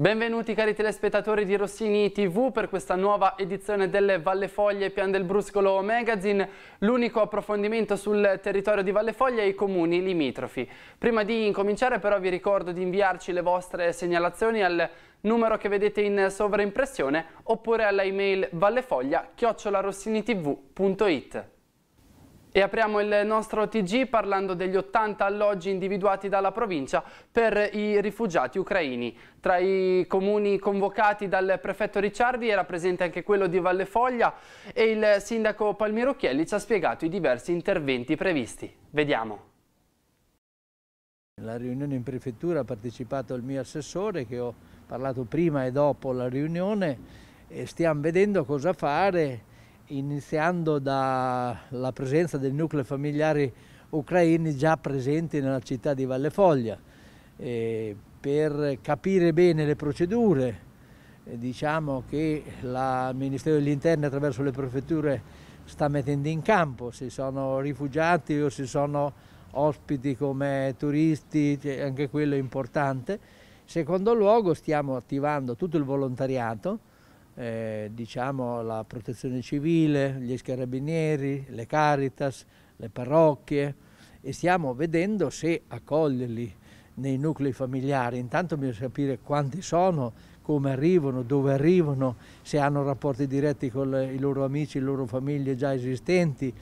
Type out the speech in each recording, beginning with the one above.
Benvenuti cari telespettatori di Rossini TV per questa nuova edizione delle Vallefoglie e Pian del Bruscolo Magazine, l'unico approfondimento sul territorio di Vallefoglie e i comuni limitrofi. Prima di incominciare però vi ricordo di inviarci le vostre segnalazioni al numero che vedete in sovraimpressione oppure alla email vallefoglia-rossinitv.it. E apriamo il nostro TG parlando degli 80 alloggi individuati dalla provincia per i rifugiati ucraini. Tra i comuni convocati dal prefetto Ricciardi era presente anche quello di Valle Foglia e il sindaco Palmiro Chielli ci ha spiegato i diversi interventi previsti. Vediamo. Alla riunione in prefettura ha partecipato il mio assessore che ho parlato prima e dopo la riunione e stiamo vedendo cosa fare iniziando dalla presenza dei nuclei familiari ucraini già presenti nella città di Valle Foglia. E per capire bene le procedure, eh, diciamo che il Ministero degli Interni attraverso le prefetture sta mettendo in campo, se sono rifugiati o se sono ospiti come turisti, cioè, anche quello è importante. Secondo luogo stiamo attivando tutto il volontariato, eh, diciamo, la protezione civile, gli scarabinieri, le caritas, le parrocchie e stiamo vedendo se accoglierli nei nuclei familiari. Intanto bisogna capire quanti sono, come arrivano, dove arrivano, se hanno rapporti diretti con le, i loro amici, le loro famiglie già esistenti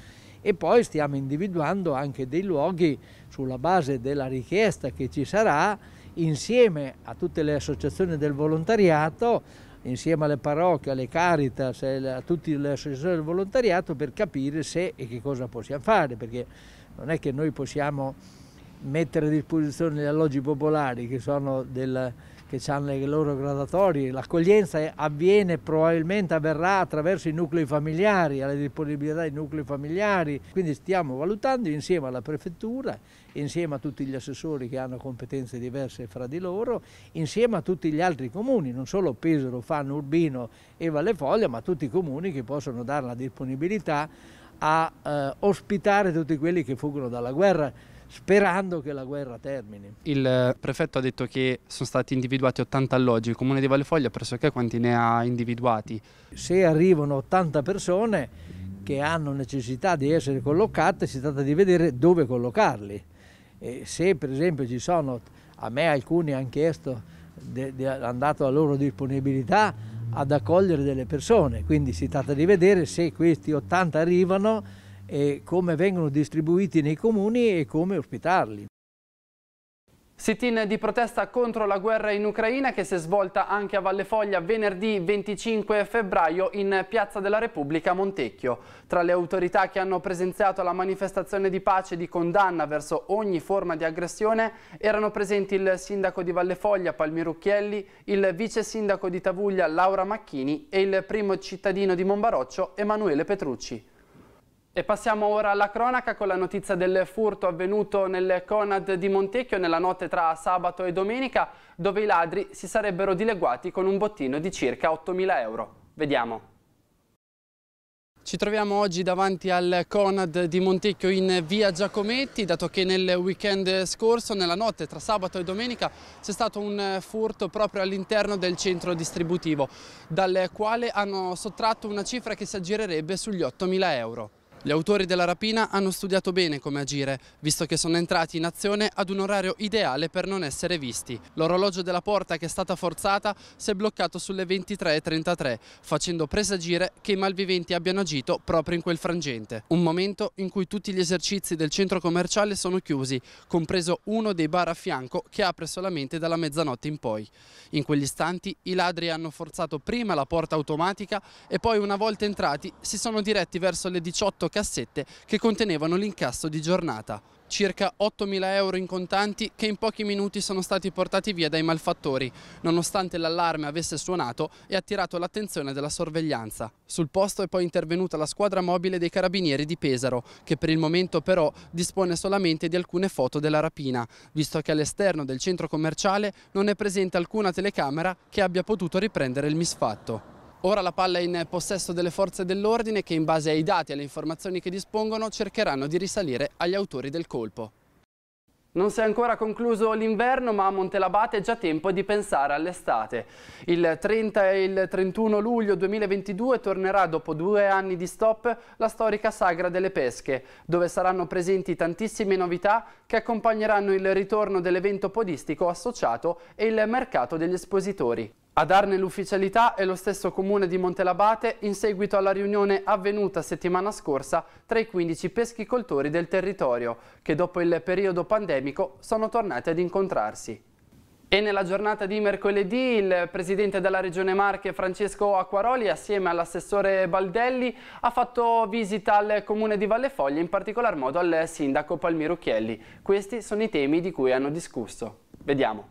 e poi stiamo individuando anche dei luoghi sulla base della richiesta che ci sarà insieme a tutte le associazioni del volontariato insieme alle parrocchie, alle Caritas, eh, a tutti le associazioni del volontariato per capire se e che cosa possiamo fare, perché non è che noi possiamo mettere a disposizione gli alloggi popolari che sono del che hanno le loro gradatorie. L'accoglienza avviene, probabilmente avverrà attraverso i nuclei familiari, alle disponibilità dei nuclei familiari. Quindi stiamo valutando insieme alla prefettura, insieme a tutti gli assessori che hanno competenze diverse fra di loro, insieme a tutti gli altri comuni, non solo Pesaro, Fanno, Urbino e Valle Foglia, ma tutti i comuni che possono dare la disponibilità a eh, ospitare tutti quelli che fuggono dalla guerra sperando che la guerra termini. Il eh, prefetto ha detto che sono stati individuati 80 alloggi, il comune di Vallefoglia pressoché quanti ne ha individuati? Se arrivano 80 persone che hanno necessità di essere collocate, si tratta di vedere dove collocarli. E se per esempio ci sono, a me alcuni hanno chiesto, hanno dato la loro disponibilità ad accogliere delle persone, quindi si tratta di vedere se questi 80 arrivano e come vengono distribuiti nei comuni e come ospitarli. Sit-in di protesta contro la guerra in Ucraina che si è svolta anche a Valle Foglia venerdì 25 febbraio in Piazza della Repubblica Montecchio. Tra le autorità che hanno presenziato la manifestazione di pace e di condanna verso ogni forma di aggressione erano presenti il sindaco di Valle Foglia Palmiro Chielli, il vice sindaco di Tavuglia Laura Macchini e il primo cittadino di Monbaroccio Emanuele Petrucci. E passiamo ora alla cronaca con la notizia del furto avvenuto nel Conad di Montecchio nella notte tra sabato e domenica, dove i ladri si sarebbero dileguati con un bottino di circa 8.000 euro. Vediamo. Ci troviamo oggi davanti al Conad di Montecchio in via Giacometti, dato che nel weekend scorso, nella notte tra sabato e domenica, c'è stato un furto proprio all'interno del centro distributivo, dal quale hanno sottratto una cifra che si aggirerebbe sugli 8.000 euro. Gli autori della rapina hanno studiato bene come agire, visto che sono entrati in azione ad un orario ideale per non essere visti. L'orologio della porta che è stata forzata si è bloccato sulle 23.33, facendo presagire che i malviventi abbiano agito proprio in quel frangente. Un momento in cui tutti gli esercizi del centro commerciale sono chiusi, compreso uno dei bar a fianco che apre solamente dalla mezzanotte in poi. In quegli istanti i ladri hanno forzato prima la porta automatica e poi una volta entrati si sono diretti verso le 18 100 cassette che contenevano l'incasso di giornata. Circa 8.000 euro in contanti che in pochi minuti sono stati portati via dai malfattori, nonostante l'allarme avesse suonato e attirato l'attenzione della sorveglianza. Sul posto è poi intervenuta la squadra mobile dei carabinieri di Pesaro, che per il momento però dispone solamente di alcune foto della rapina, visto che all'esterno del centro commerciale non è presente alcuna telecamera che abbia potuto riprendere il misfatto. Ora la palla è in possesso delle forze dell'ordine che in base ai dati e alle informazioni che dispongono cercheranno di risalire agli autori del colpo. Non si è ancora concluso l'inverno, ma a Montelabate è già tempo di pensare all'estate. Il 30 e il 31 luglio 2022 tornerà, dopo due anni di stop, la storica sagra delle pesche, dove saranno presenti tantissime novità che accompagneranno il ritorno dell'evento podistico associato e il mercato degli espositori. A darne l'ufficialità è lo stesso comune di Montelabate in seguito alla riunione avvenuta settimana scorsa tra i 15 peschicoltori del territorio, che dopo il periodo pandemico sono tornati ad incontrarsi. E nella giornata di mercoledì il presidente della regione Marche Francesco Acquaroli assieme all'assessore Baldelli ha fatto visita al comune di Vallefoglia, in particolar modo al sindaco Palmiro Chielli. Questi sono i temi di cui hanno discusso. Vediamo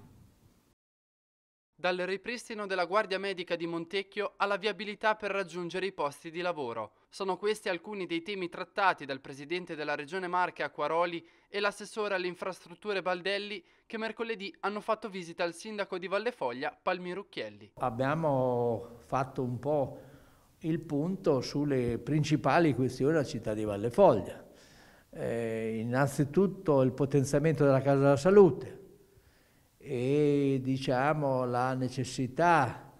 dal ripristino della Guardia Medica di Montecchio alla viabilità per raggiungere i posti di lavoro. Sono questi alcuni dei temi trattati dal presidente della Regione Marche Acquaroli e l'assessore alle infrastrutture Baldelli che mercoledì hanno fatto visita al sindaco di Vallefoglia Palmiro Chielli. Abbiamo fatto un po' il punto sulle principali questioni della città di Vallefoglia. Eh, innanzitutto il potenziamento della Casa della Salute, e diciamo, la necessità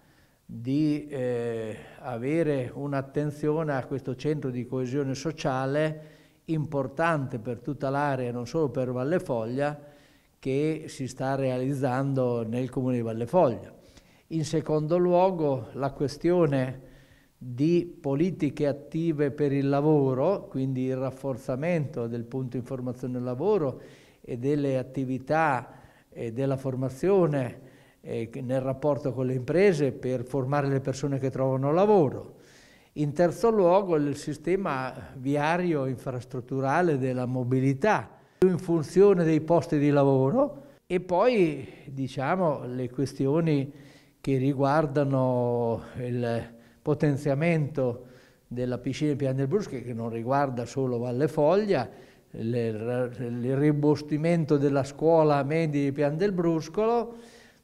di eh, avere un'attenzione a questo centro di coesione sociale importante per tutta l'area, non solo per Valle Foglia, che si sta realizzando nel comune di Valle Foglia. In secondo luogo la questione di politiche attive per il lavoro, quindi il rafforzamento del punto informazione del lavoro e delle attività eh, della formazione eh, nel rapporto con le imprese per formare le persone che trovano lavoro. In terzo luogo il sistema viario infrastrutturale della mobilità in funzione dei posti di lavoro e poi diciamo le questioni che riguardano il potenziamento della piscina di Pian del Bruschi che non riguarda solo Valle Foglia il ribostimento della scuola media Pian del Bruscolo,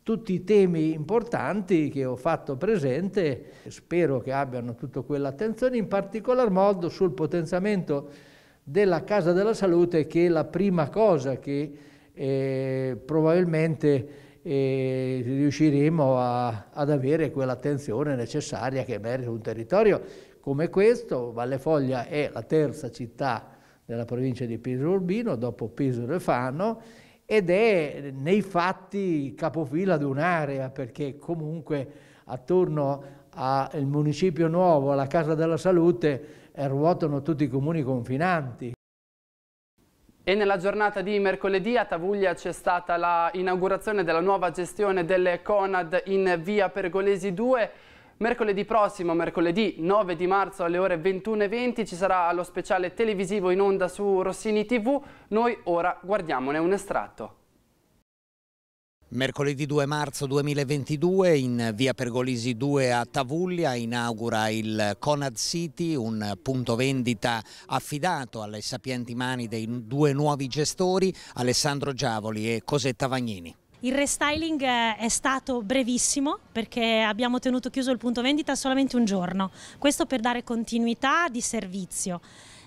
tutti i temi importanti che ho fatto presente, spero che abbiano tutta quell'attenzione, in particolar modo sul potenziamento della Casa della Salute, che è la prima cosa che eh, probabilmente eh, riusciremo a, ad avere quell'attenzione necessaria che merita un territorio come questo. Valle Foglia è la terza città della provincia di Piso Urbino, dopo Piso Refano, ed è nei fatti capofila di un'area, perché comunque attorno al municipio nuovo, alla Casa della Salute, eh, ruotano tutti i comuni confinanti. E nella giornata di mercoledì a Tavuglia c'è stata l'inaugurazione della nuova gestione delle Conad in via Pergolesi 2 Mercoledì prossimo, mercoledì 9 di marzo alle ore 21.20 ci sarà lo speciale televisivo in onda su Rossini TV. Noi ora guardiamone un estratto. Mercoledì 2 marzo 2022 in via Pergolisi 2 a Tavuglia inaugura il Conad City, un punto vendita affidato alle sapienti mani dei due nuovi gestori Alessandro Giavoli e Cosetta Vagnini. Il restyling eh, è stato brevissimo perché abbiamo tenuto chiuso il punto vendita solamente un giorno, questo per dare continuità di servizio.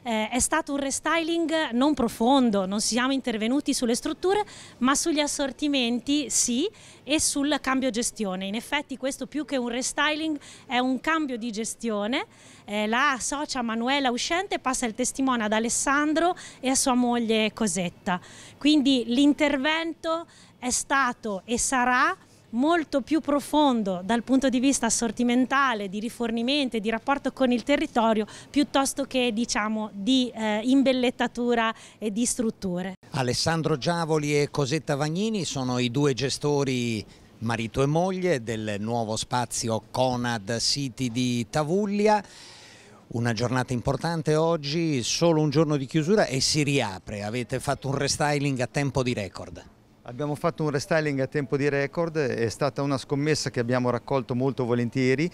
Eh, è stato un restyling non profondo, non siamo intervenuti sulle strutture, ma sugli assortimenti sì e sul cambio gestione. In effetti questo più che un restyling è un cambio di gestione. Eh, la socia Manuela uscente passa il testimone ad Alessandro e a sua moglie Cosetta. Quindi l'intervento è stato e sarà molto più profondo dal punto di vista assortimentale, di rifornimento e di rapporto con il territorio piuttosto che diciamo di eh, imbellettatura e di strutture. Alessandro Giavoli e Cosetta Vagnini sono i due gestori marito e moglie del nuovo spazio Conad City di Tavuglia. Una giornata importante oggi, solo un giorno di chiusura e si riapre. Avete fatto un restyling a tempo di record. Abbiamo fatto un restyling a tempo di record, è stata una scommessa che abbiamo raccolto molto volentieri,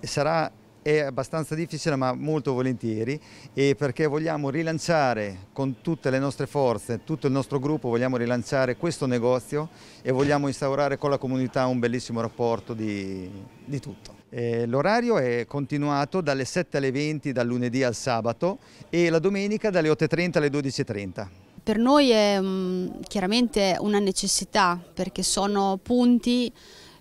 sarà è abbastanza difficile ma molto volentieri e perché vogliamo rilanciare con tutte le nostre forze, tutto il nostro gruppo, vogliamo rilanciare questo negozio e vogliamo instaurare con la comunità un bellissimo rapporto di, di tutto. L'orario è continuato dalle 7 alle 20 dal lunedì al sabato e la domenica dalle 8.30 alle 12.30 per noi è mh, mm, chiaramente una necessità perché sono punti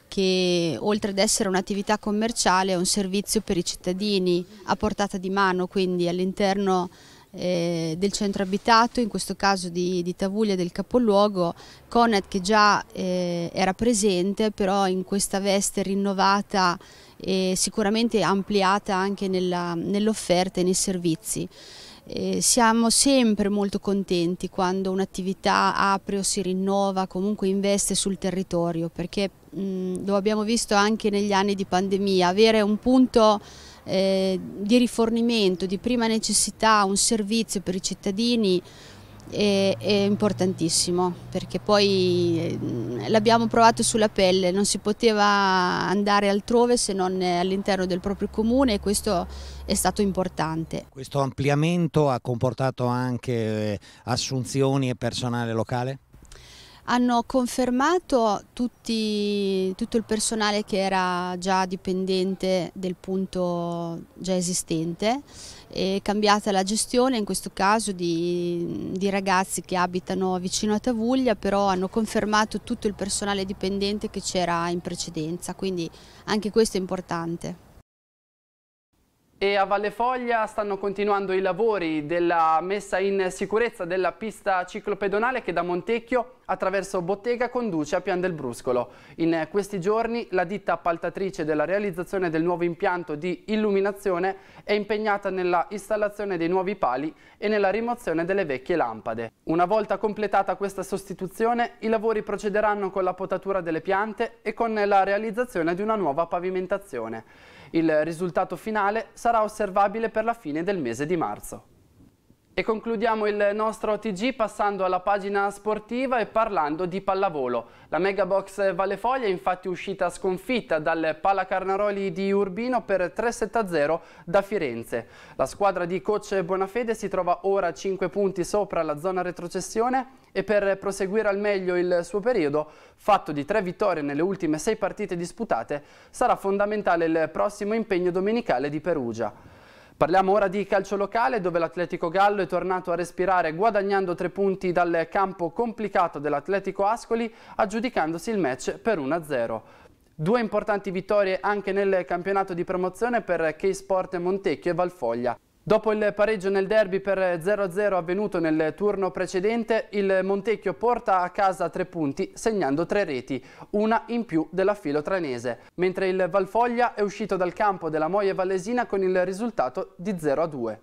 che oltre ad essere un'attività commerciale è un servizio per i cittadini a portata di mano, quindi all'interno eh, del centro abitato, in questo caso di, di Tavuglia del capoluogo, Conad che già eh, era presente però in questa veste rinnovata e sicuramente ampliata anche nell'offerta e nei servizi. Eh, siamo sempre molto contenti quando un'attività apre o si rinnova, comunque investe sul territorio, perché mh, lo abbiamo visto anche negli anni di pandemia, avere un punto eh, di rifornimento, di prima necessità, un servizio per i cittadini è, è importantissimo perché poi eh, l'abbiamo provato sulla pelle, non si poteva andare altrove se non all'interno del proprio comune e questo è stato importante. Questo ampliamento ha comportato anche eh, assunzioni e personale locale? hanno confermato tutti, tutto il personale che era già dipendente del punto già esistente, è cambiata la gestione in questo caso di, di ragazzi che abitano vicino a Tavuglia, però hanno confermato tutto il personale dipendente che c'era in precedenza, quindi anche questo è importante. E a Valle Foglia stanno continuando i lavori della messa in sicurezza della pista ciclopedonale che da Montecchio attraverso Bottega Conduce a Pian del Bruscolo. In questi giorni la ditta appaltatrice della realizzazione del nuovo impianto di illuminazione è impegnata nella installazione dei nuovi pali e nella rimozione delle vecchie lampade. Una volta completata questa sostituzione, i lavori procederanno con la potatura delle piante e con la realizzazione di una nuova pavimentazione. Il risultato finale sarà osservabile per la fine del mese di marzo. E concludiamo il nostro TG passando alla pagina sportiva e parlando di pallavolo. La Megabox Vallefoglia è infatti uscita sconfitta dal Palacarnaroli di Urbino per 3-7-0 da Firenze. La squadra di coach Bonafede si trova ora a 5 punti sopra la zona retrocessione e per proseguire al meglio il suo periodo, fatto di 3 vittorie nelle ultime 6 partite disputate, sarà fondamentale il prossimo impegno domenicale di Perugia. Parliamo ora di calcio locale dove l'Atletico Gallo è tornato a respirare guadagnando tre punti dal campo complicato dell'Atletico Ascoli aggiudicandosi il match per 1-0. Due importanti vittorie anche nel campionato di promozione per K-Sport Montecchio e Valfoglia. Dopo il pareggio nel derby per 0-0 avvenuto nel turno precedente, il Montecchio porta a casa tre punti segnando tre reti, una in più della filo filotranese, mentre il Valfoglia è uscito dal campo della Moie Vallesina con il risultato di 0-2.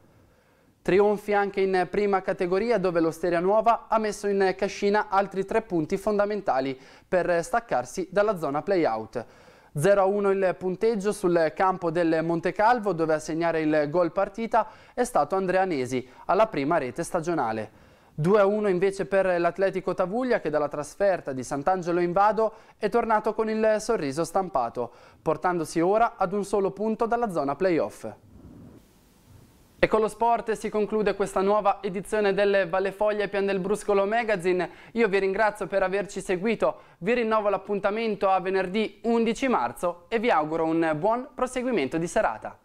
Trionfi anche in prima categoria dove l'Osteria Nuova ha messo in cascina altri tre punti fondamentali per staccarsi dalla zona play-out. 0 a 1 il punteggio sul campo del Montecalvo dove a segnare il gol partita è stato Andrea Nesi alla prima rete stagionale. 2 a 1 invece per l'Atletico Tavuglia che dalla trasferta di Sant'Angelo in Vado è tornato con il sorriso stampato, portandosi ora ad un solo punto dalla zona playoff. E con lo sport si conclude questa nuova edizione del Vallefoglia Pian del Bruscolo Magazine. Io vi ringrazio per averci seguito, vi rinnovo l'appuntamento a venerdì 11 marzo e vi auguro un buon proseguimento di serata.